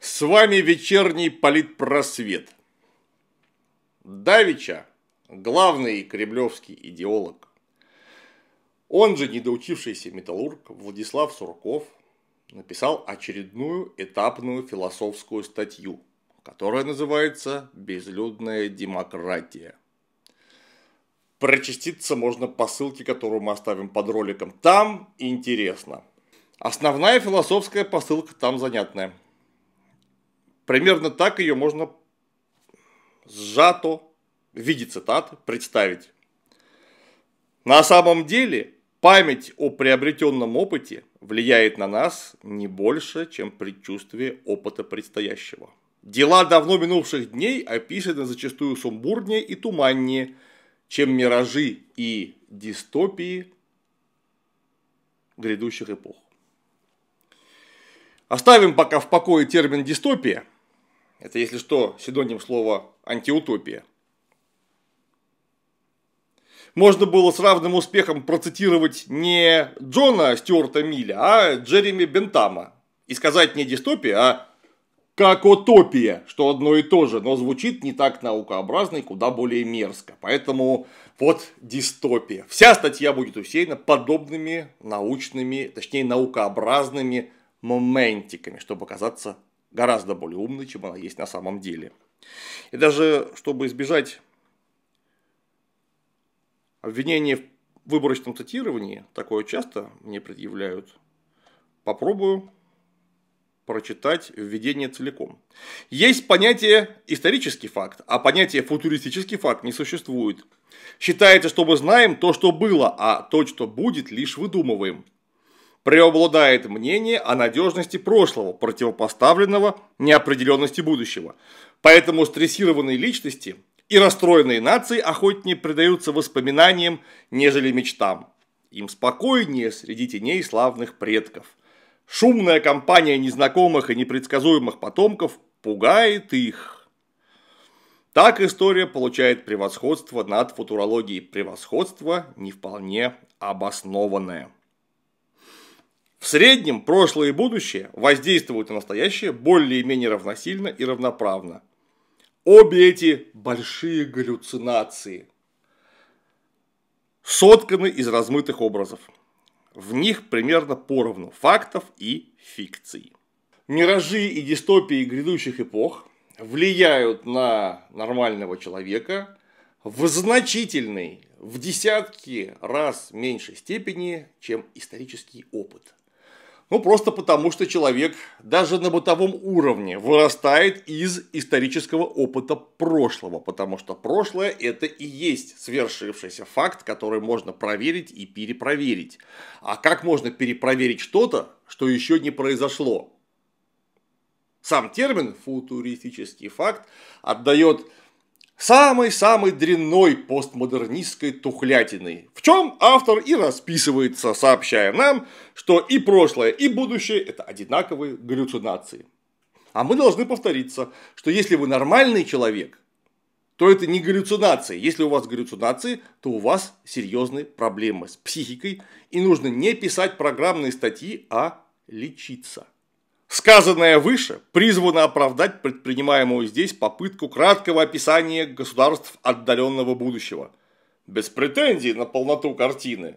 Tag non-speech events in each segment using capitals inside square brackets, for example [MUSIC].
С вами вечерний политпросвет. Давича, главный кремлевский идеолог, он же недоучившийся металлург Владислав Сурков, написал очередную этапную философскую статью, которая называется «Безлюдная демократия». Прочиститься можно по ссылке, которую мы оставим под роликом. Там интересно. Основная философская посылка там занятная. Примерно так ее можно сжато в виде цитат представить. На самом деле память о приобретенном опыте влияет на нас не больше, чем предчувствие опыта предстоящего. Дела давно минувших дней описаны зачастую сумбурнее и туманнее – чем миражи и дистопии грядущих эпох. Оставим пока в покое термин дистопия. Это, если что, синоним слова антиутопия. Можно было с равным успехом процитировать не Джона Стюарта Милля, а Джереми Бентама. И сказать не дистопия, а как утопия, что одно и то же, но звучит не так наукообразно и куда более мерзко. Поэтому вот дистопия. Вся статья будет усеяна подобными научными, точнее наукообразными моментиками, чтобы казаться гораздо более умной, чем она есть на самом деле. И даже чтобы избежать обвинения в выборочном цитировании, такое часто мне предъявляют, попробую прочитать введение целиком. Есть понятие исторический факт, а понятие футуристический факт не существует. Считается, что мы знаем то, что было, а то, что будет, лишь выдумываем. Преобладает мнение о надежности прошлого, противопоставленного неопределенности будущего. Поэтому стрессированные личности и расстроенные нации охотнее предаются воспоминаниям, нежели мечтам. Им спокойнее среди теней славных предков – Шумная компания незнакомых и непредсказуемых потомков пугает их. Так история получает превосходство над футурологией. Превосходство не вполне обоснованное. В среднем прошлое и будущее воздействуют на настоящее более-менее равносильно и равноправно. Обе эти большие галлюцинации сотканы из размытых образов. В них примерно поровну фактов и фикций. Миражи и дистопии грядущих эпох влияют на нормального человека в значительной, в десятки раз меньшей степени, чем исторический опыт. Ну, просто потому, что человек даже на бытовом уровне вырастает из исторического опыта прошлого, потому что прошлое – это и есть свершившийся факт, который можно проверить и перепроверить. А как можно перепроверить что-то, что еще не произошло? Сам термин «футуристический факт» отдает самой-самой дрянной постмодернистской тухлятиной, в чем автор и расписывается, сообщая нам, что и прошлое, и будущее – это одинаковые галлюцинации. А мы должны повториться, что если вы нормальный человек, то это не галлюцинации. Если у вас галлюцинации, то у вас серьезные проблемы с психикой, и нужно не писать программные статьи, а лечиться. Сказанное выше призвано оправдать предпринимаемую здесь попытку краткого описания государств отдаленного будущего, без претензий на полноту картины,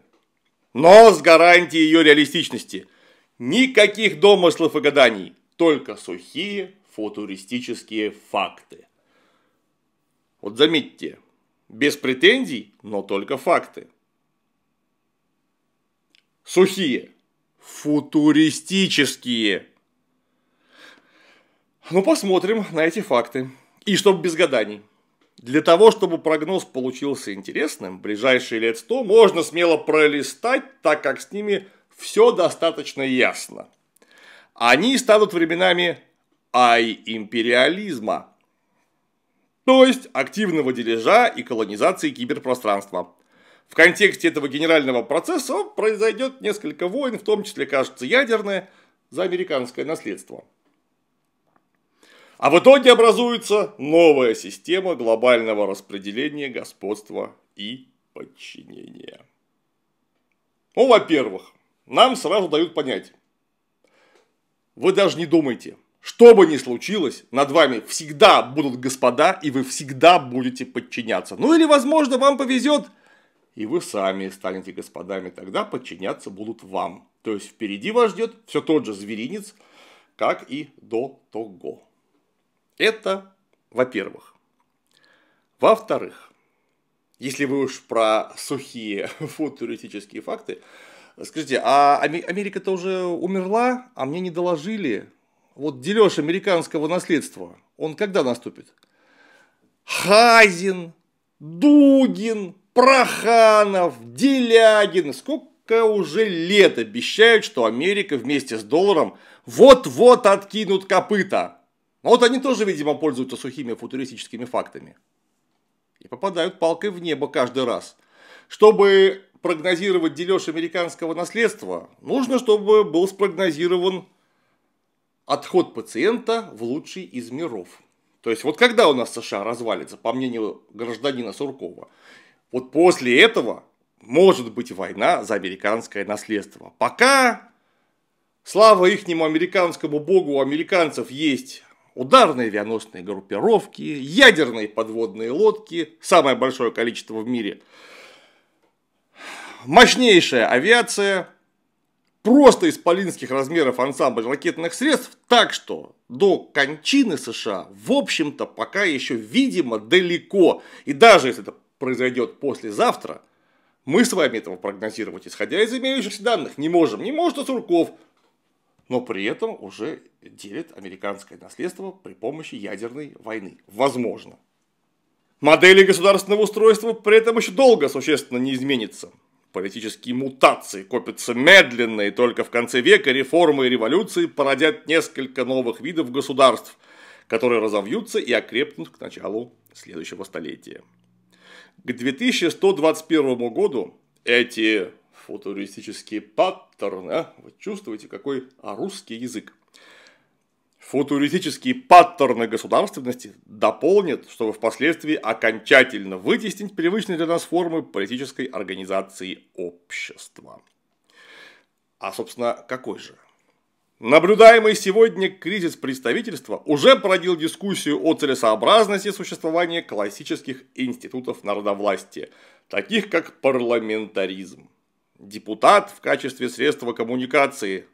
но с гарантией ее реалистичности. Никаких домыслов и гаданий, только сухие футуристические факты. Вот заметьте, без претензий, но только факты. Сухие, футуристические ну, посмотрим на эти факты. И чтобы без гаданий. Для того, чтобы прогноз получился интересным, ближайшие лет сто можно смело пролистать, так как с ними все достаточно ясно. Они станут временами ай-империализма, то есть активного дележа и колонизации киберпространства. В контексте этого генерального процесса произойдет несколько войн, в том числе, кажется, ядерное, за американское наследство – а в итоге образуется новая система глобального распределения господства и подчинения. Ну, во-первых, нам сразу дают понять. Вы даже не думайте, что бы ни случилось, над вами всегда будут господа, и вы всегда будете подчиняться. Ну или, возможно, вам повезет, и вы сами станете господами, тогда подчиняться будут вам. То есть впереди вас ждет все тот же зверинец, как и до того. Это, во-первых. Во-вторых, если вы уж про сухие [LAUGHS] футуристические факты, скажите, а Америка-то уже умерла, а мне не доложили? Вот дележ американского наследства, он когда наступит? Хазин, Дугин, Проханов, Делягин, сколько уже лет обещают, что Америка вместе с долларом вот-вот откинут копыта. Но ну, вот они тоже, видимо, пользуются сухими футуристическими фактами. И попадают палкой в небо каждый раз. Чтобы прогнозировать дележ американского наследства, нужно, чтобы был спрогнозирован отход пациента в лучший из миров. То есть, вот когда у нас США развалится, по мнению гражданина Суркова, вот после этого может быть война за американское наследство. Пока слава ихнему американскому богу у американцев есть ударные авианосные группировки, ядерные подводные лодки, самое большое количество в мире, мощнейшая авиация, просто исполинских размеров ансамбль ракетных средств, так что до кончины США, в общем-то, пока еще, видимо, далеко. И даже если это произойдет послезавтра, мы с вами этого прогнозировать, исходя из имеющихся данных, не можем. Не может Сурков, но при этом уже делит американское наследство при помощи ядерной войны. Возможно. Модели государственного устройства при этом еще долго существенно не изменятся. Политические мутации копятся медленно, и только в конце века реформы и революции породят несколько новых видов государств, которые разовьются и окрепнут к началу следующего столетия. К 2121 году эти футуристические паттерны. А? Вы чувствуете, какой а, русский язык. Футуристические паттерны государственности дополнят, чтобы впоследствии окончательно вытеснить привычные для нас формы политической организации общества. А, собственно, какой же? Наблюдаемый сегодня кризис представительства уже породил дискуссию о целесообразности существования классических институтов народовластия, таких как парламентаризм депутат в качестве средства коммуникации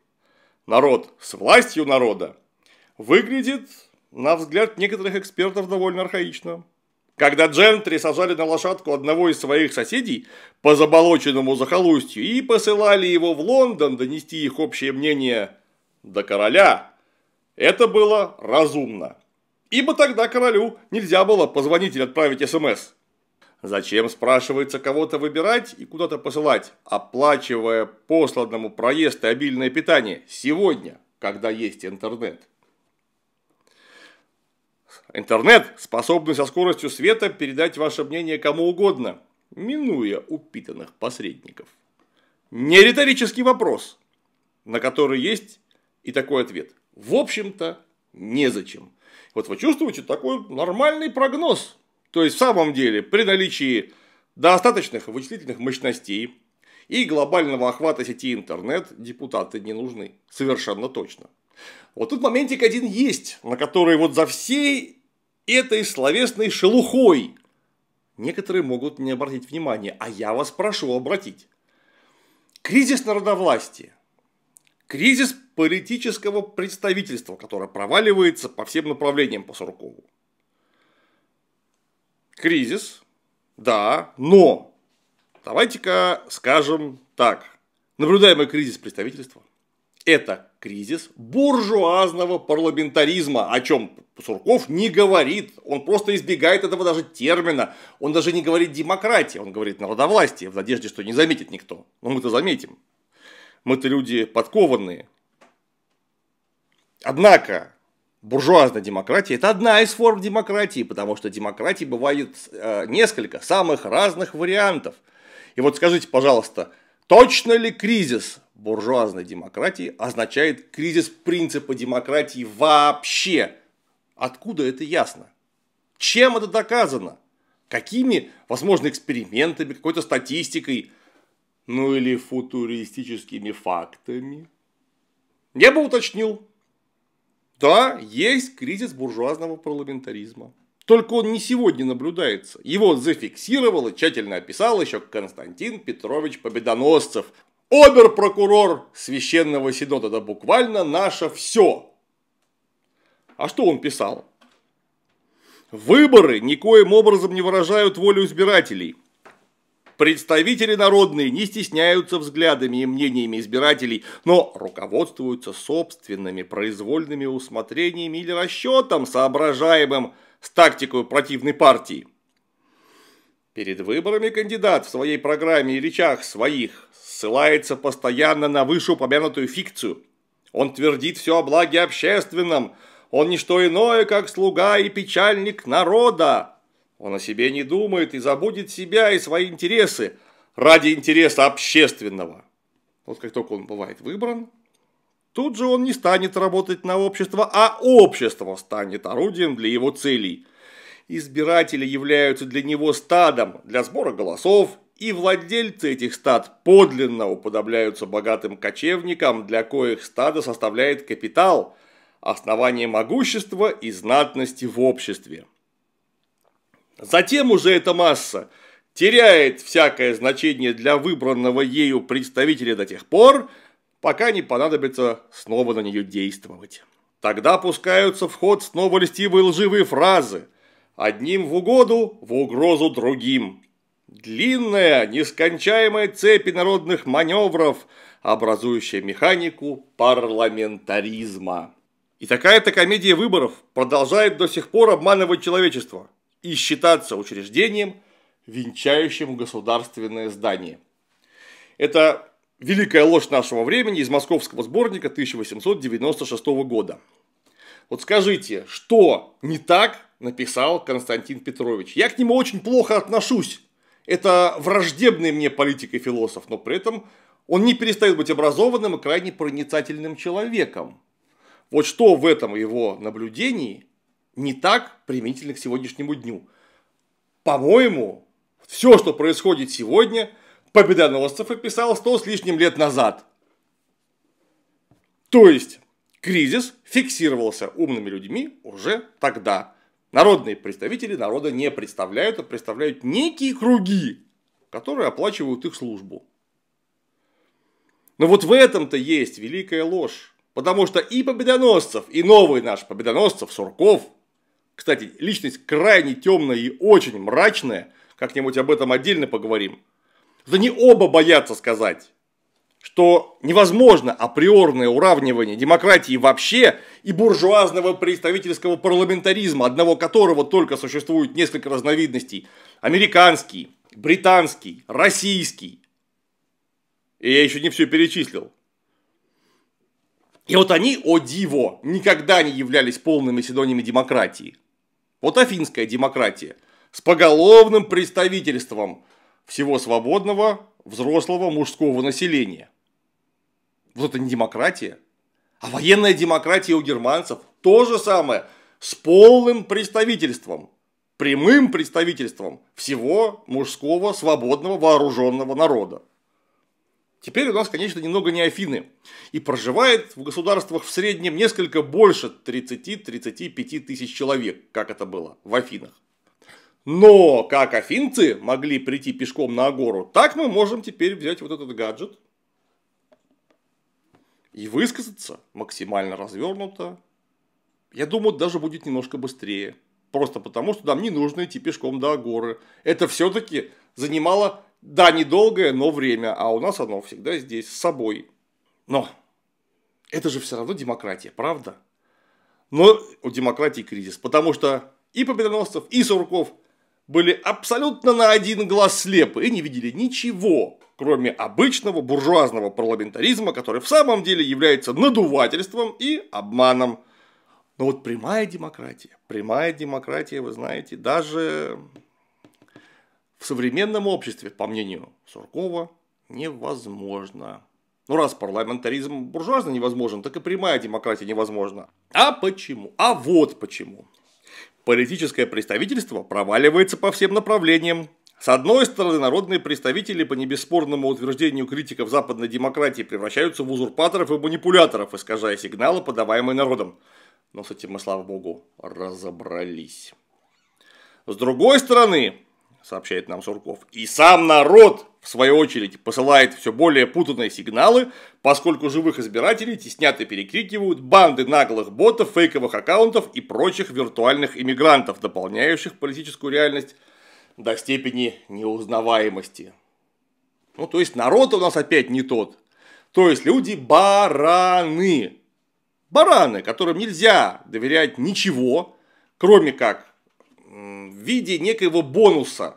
народ с властью народа выглядит, на взгляд некоторых экспертов, довольно архаично. Когда джентри сажали на лошадку одного из своих соседей по заболоченному захолустью и посылали его в Лондон донести их общее мнение до короля, это было разумно. Ибо тогда королю нельзя было позвонить или отправить СМС. Зачем, спрашивается, кого-то выбирать и куда-то посылать, оплачивая посланному проезд и обильное питание сегодня, когда есть интернет? Интернет способен со скоростью света передать ваше мнение кому угодно, минуя упитанных посредников. Не риторический вопрос, на который есть и такой ответ. В общем-то, незачем. Вот вы чувствуете такой нормальный прогноз – то есть в самом деле при наличии достаточных вычислительных мощностей и глобального охвата сети интернет депутаты не нужны. Совершенно точно. Вот тут моментик один есть, на который вот за всей этой словесной шелухой некоторые могут не обратить внимание, а я вас прошу обратить. Кризис народовластия, кризис политического представительства, которое проваливается по всем направлениям по Суркову, кризис, да, но давайте-ка скажем так. Наблюдаемый кризис представительства – это кризис буржуазного парламентаризма, о чем Сурков не говорит. Он просто избегает этого даже термина. Он даже не говорит демократия, он говорит народовластие, в надежде, что не заметит никто. Но мы-то заметим. Мы-то люди подкованные. Однако, буржуазная демократия – это одна из форм демократии, потому что демократии бывает э, несколько самых разных вариантов. И вот скажите, пожалуйста, точно ли кризис буржуазной демократии означает кризис принципа демократии вообще? Откуда это ясно? Чем это доказано? Какими, возможно, экспериментами, какой-то статистикой, ну или футуристическими фактами? Я бы уточнил, да, есть кризис буржуазного парламентаризма. Только он не сегодня наблюдается. Его зафиксировал и тщательно описал еще Константин Петрович Победоносцев. Обер-прокурор Священного Синода, да буквально наше все. А что он писал? Выборы никоим образом не выражают волю избирателей. Представители народные не стесняются взглядами и мнениями избирателей, но руководствуются собственными произвольными усмотрениями или расчетом, соображаемым с тактикой противной партии. Перед выборами кандидат в своей программе и речах своих ссылается постоянно на вышеупомянутую фикцию. Он твердит все о благе общественном. Он не что иное, как слуга и печальник народа. Он о себе не думает и забудет себя и свои интересы ради интереса общественного. Вот как только он бывает выбран, тут же он не станет работать на общество, а общество станет орудием для его целей. Избиратели являются для него стадом для сбора голосов, и владельцы этих стад подлинно уподобляются богатым кочевникам, для коих стадо составляет капитал, основание могущества и знатности в обществе. Затем уже эта масса теряет всякое значение для выбранного ею представителя до тех пор, пока не понадобится снова на нее действовать. Тогда пускаются в ход снова льстивые лживые фразы, одним в угоду, в угрозу другим. Длинная, нескончаемая цепь народных маневров, образующая механику парламентаризма. И такая-то комедия выборов продолжает до сих пор обманывать человечество – и считаться учреждением, венчающим государственное здание. Это великая ложь нашего времени из московского сборника 1896 года. Вот скажите, что не так написал Константин Петрович? Я к нему очень плохо отношусь. Это враждебный мне политик и философ, но при этом он не перестает быть образованным и крайне проницательным человеком. Вот что в этом его наблюдении не так применительно к сегодняшнему дню. По-моему, все, что происходит сегодня, Победоносцев описал сто с лишним лет назад. То есть, кризис фиксировался умными людьми уже тогда. Народные представители народа не представляют, а представляют некие круги, которые оплачивают их службу. Но вот в этом-то есть великая ложь. Потому что и Победоносцев, и новый наш Победоносцев, Сурков – кстати, личность крайне темная и очень мрачная. Как-нибудь об этом отдельно поговорим. Да не оба боятся сказать, что невозможно априорное уравнивание демократии вообще и буржуазного представительского парламентаризма, одного которого только существует несколько разновидностей. Американский, британский, российский. И я еще не все перечислил. И вот они, о диво, никогда не являлись полными синоними демократии. Вот афинская демократия с поголовным представительством всего свободного, взрослого, мужского населения. Вот это не демократия. А военная демократия у германцев то же самое, с полным представительством, прямым представительством всего мужского, свободного, вооруженного народа. Теперь у нас, конечно, немного не Афины. И проживает в государствах в среднем несколько больше 30-35 тысяч человек, как это было в Афинах. Но как афинцы могли прийти пешком на Агору, так мы можем теперь взять вот этот гаджет и высказаться максимально развернуто. Я думаю, даже будет немножко быстрее. Просто потому, что нам не нужно идти пешком до Агоры. Это все-таки занимало да, недолгое, но время, а у нас оно всегда здесь, с собой. Но это же все равно демократия, правда? Но у демократии кризис, потому что и Победоносцев, и Сурков были абсолютно на один глаз слепы и не видели ничего, кроме обычного буржуазного парламентаризма, который в самом деле является надувательством и обманом. Но вот прямая демократия, прямая демократия, вы знаете, даже в современном обществе, по мнению Суркова, невозможно. Ну раз парламентаризм буржуазно невозможен, так и прямая демократия невозможна. А почему? А вот почему. Политическое представительство проваливается по всем направлениям. С одной стороны, народные представители по небесспорному утверждению критиков западной демократии превращаются в узурпаторов и манипуляторов, искажая сигналы, подаваемые народом. Но с этим мы, слава богу, разобрались. С другой стороны, сообщает нам Сурков. И сам народ, в свою очередь, посылает все более путанные сигналы, поскольку живых избирателей теснят и перекрикивают банды наглых ботов, фейковых аккаунтов и прочих виртуальных иммигрантов, дополняющих политическую реальность до степени неузнаваемости. Ну, то есть народ у нас опять не тот. То есть люди бараны. Бараны, которым нельзя доверять ничего, кроме как в виде некоего бонуса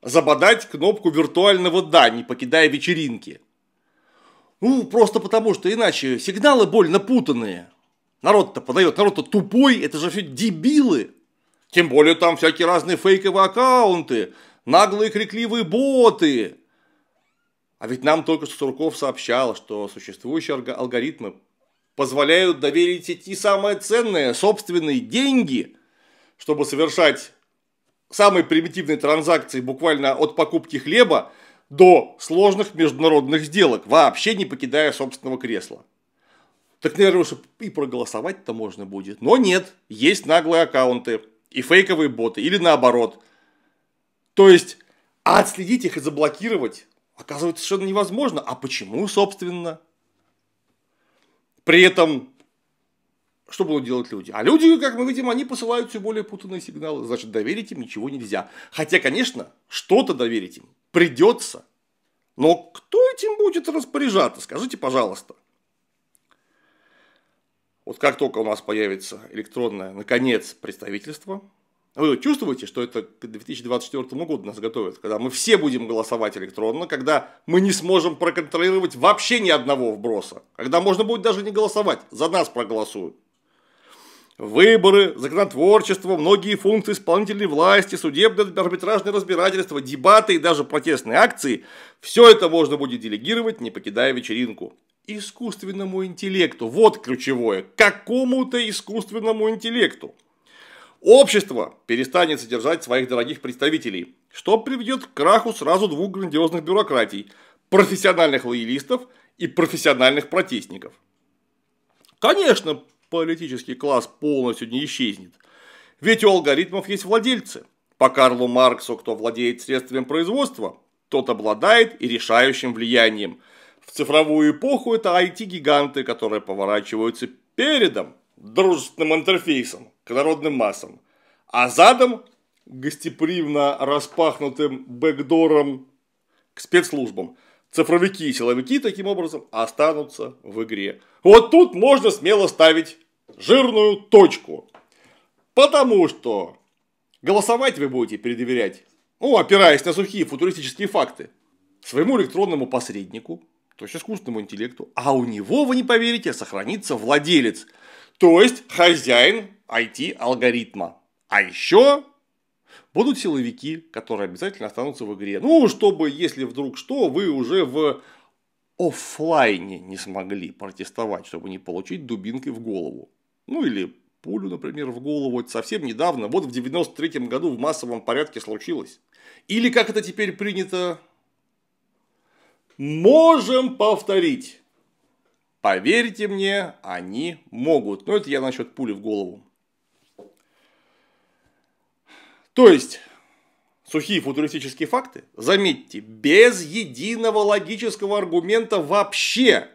забодать кнопку виртуального «да», не покидая вечеринки. Ну, просто потому, что иначе сигналы больно путанные. Народ-то подает, народ-то тупой, это же все дебилы. Тем более там всякие разные фейковые аккаунты, наглые крикливые боты. А ведь нам только что Сурков сообщал, что существующие алгоритмы позволяют доверить сети самое ценное – собственные деньги – чтобы совершать самые примитивные транзакции буквально от покупки хлеба до сложных международных сделок, вообще не покидая собственного кресла. Так, наверное, и проголосовать-то можно будет. Но нет, есть наглые аккаунты и фейковые боты, или наоборот. То есть, а отследить их и заблокировать оказывается совершенно невозможно. А почему, собственно? При этом что будут делать люди? А люди, как мы видим, они посылают все более путанные сигналы. Значит, доверить им ничего нельзя. Хотя, конечно, что-то доверить им придется. Но кто этим будет распоряжаться? Скажите, пожалуйста. Вот как только у нас появится электронное, наконец, представительство, вы чувствуете, что это к 2024 году нас готовят, когда мы все будем голосовать электронно, когда мы не сможем проконтролировать вообще ни одного вброса, когда можно будет даже не голосовать, за нас проголосуют. Выборы, законотворчество, многие функции исполнительной власти, судебное арбитражное разбирательство, дебаты и даже протестные акции – все это можно будет делегировать, не покидая вечеринку. Искусственному интеллекту, вот ключевое, какому-то искусственному интеллекту. Общество перестанет содержать своих дорогих представителей, что приведет к краху сразу двух грандиозных бюрократий – профессиональных лоялистов и профессиональных протестников. Конечно, политический класс полностью не исчезнет. Ведь у алгоритмов есть владельцы. По Карлу Марксу, кто владеет средствами производства, тот обладает и решающим влиянием. В цифровую эпоху это IT-гиганты, которые поворачиваются передом, дружественным интерфейсом, к народным массам, а задом, гостеприимно распахнутым бэкдором к спецслужбам – цифровики и силовики таким образом останутся в игре. Вот тут можно смело ставить жирную точку. Потому что голосовать вы будете передоверять, ну, опираясь на сухие футуристические факты, своему электронному посреднику, то есть искусственному интеллекту, а у него, вы не поверите, сохранится владелец, то есть хозяин IT-алгоритма. А еще Будут силовики, которые обязательно останутся в игре. Ну, чтобы, если вдруг что, вы уже в офлайне не смогли протестовать, чтобы не получить дубинкой в голову. Ну или пулю, например, в голову. Это совсем недавно, вот в 93 году в массовом порядке случилось. Или как это теперь принято? Можем повторить. Поверьте мне, они могут. Но это я насчет пули в голову. То есть, сухие футуристические факты, заметьте, без единого логического аргумента вообще.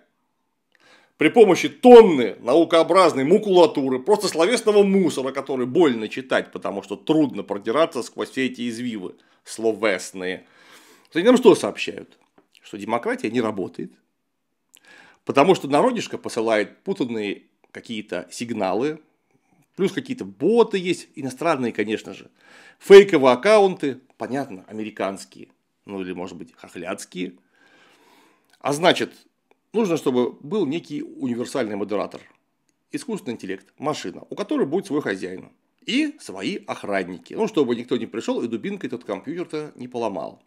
При помощи тонны наукообразной макулатуры, просто словесного мусора, который больно читать, потому что трудно продираться сквозь все эти извивы словесные. Они нам что сообщают? Что демократия не работает, потому что народишко посылает путанные какие-то сигналы, Плюс какие-то боты есть, иностранные, конечно же. Фейковые аккаунты, понятно, американские. Ну или, может быть, хохлядские. А значит, нужно, чтобы был некий универсальный модератор. Искусственный интеллект, машина, у которой будет свой хозяин. И свои охранники. Ну, чтобы никто не пришел и дубинкой этот компьютер-то не поломал.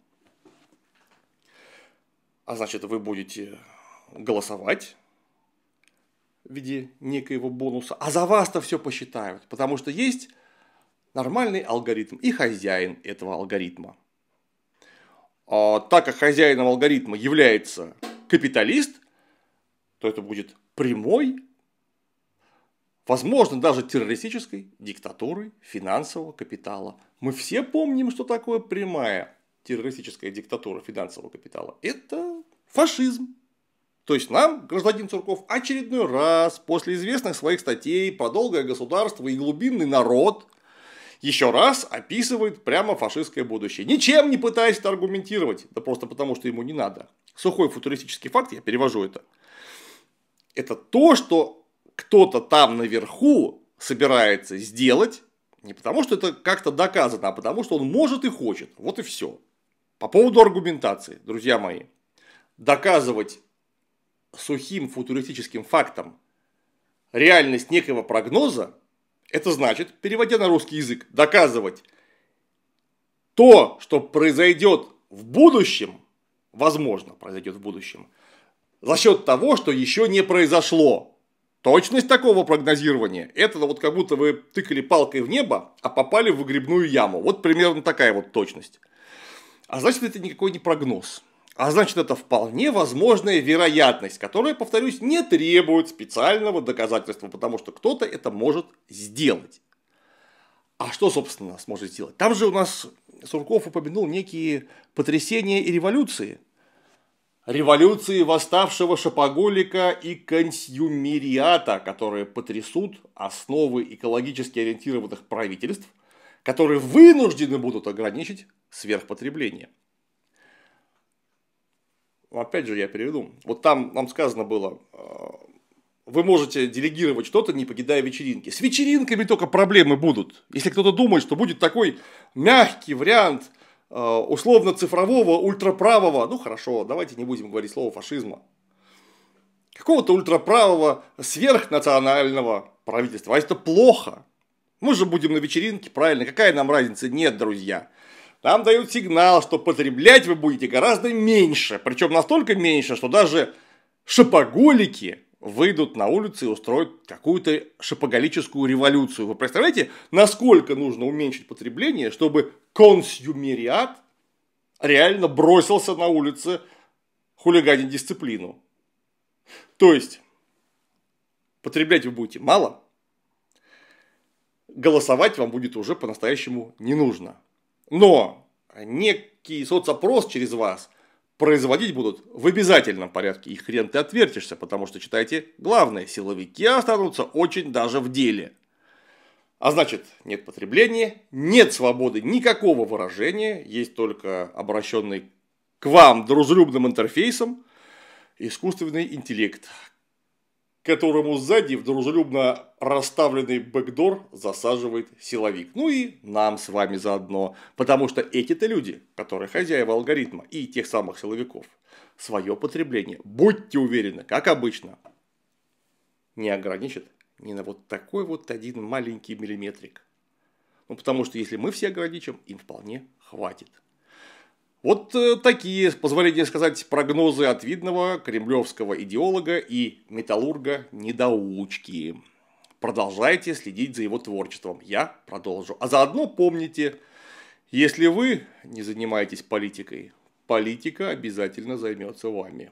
А значит, вы будете голосовать в виде некоего бонуса, а за вас-то все посчитают, потому что есть нормальный алгоритм и хозяин этого алгоритма. А, так как хозяином алгоритма является капиталист, то это будет прямой, возможно, даже террористической диктатурой финансового капитала. Мы все помним, что такое прямая террористическая диктатура финансового капитала. Это фашизм. То есть нам, гражданин Сурков, очередной раз после известных своих статей про долгое государство и глубинный народ еще раз описывает прямо фашистское будущее, ничем не пытаясь это аргументировать, да просто потому, что ему не надо. Сухой футуристический факт, я перевожу это. Это то, что кто-то там наверху собирается сделать, не потому, что это как-то доказано, а потому, что он может и хочет. Вот и все. По поводу аргументации, друзья мои. Доказывать сухим футуристическим фактом реальность некого прогноза, это значит, переводя на русский язык, доказывать то, что произойдет в будущем, возможно, произойдет в будущем, за счет того, что еще не произошло. Точность такого прогнозирования – это вот как будто вы тыкали палкой в небо, а попали в выгребную яму. Вот примерно такая вот точность. А значит, это никакой не прогноз. А значит, это вполне возможная вероятность, которая, повторюсь, не требует специального доказательства, потому что кто-то это может сделать. А что, собственно, сможет сделать? Там же у нас Сурков упомянул некие потрясения и революции. Революции восставшего шапоголика и консюмериата, которые потрясут основы экологически ориентированных правительств, которые вынуждены будут ограничить сверхпотребление. Ну, опять же, я переведу. Вот там нам сказано было, э, вы можете делегировать что-то, не покидая вечеринки. С вечеринками только проблемы будут. Если кто-то думает, что будет такой мягкий вариант э, условно цифрового, ультраправого, ну хорошо, давайте не будем говорить слово фашизма, какого-то ультраправого, сверхнационального правительства. А это плохо. Мы же будем на вечеринке, правильно? Какая нам разница? Нет, друзья нам дают сигнал, что потреблять вы будете гораздо меньше. Причем настолько меньше, что даже шапоголики выйдут на улицы и устроят какую-то шапоголическую революцию. Вы представляете, насколько нужно уменьшить потребление, чтобы консюмериат реально бросился на улицы хулиганить дисциплину. То есть, потреблять вы будете мало, голосовать вам будет уже по-настоящему не нужно. Но некий соцопрос через вас производить будут в обязательном порядке. И хрен ты отвертишься, потому что, читайте, главное, силовики останутся очень даже в деле. А значит, нет потребления, нет свободы никакого выражения, есть только обращенный к вам дружелюбным интерфейсом искусственный интеллект, которому сзади в дружелюбно расставленный бэкдор засаживает силовик. Ну и нам с вами заодно, потому что эти-то люди, которые хозяева алгоритма и тех самых силовиков, свое потребление, будьте уверены, как обычно, не ограничат ни на вот такой вот один маленький миллиметрик. Ну, потому что если мы все ограничим, им вполне хватит. Вот э, такие, позволите сказать, прогнозы от видного кремлевского идеолога и металлурга-недоучки. Продолжайте следить за его творчеством. Я продолжу. А заодно помните, если вы не занимаетесь политикой, политика обязательно займется вами.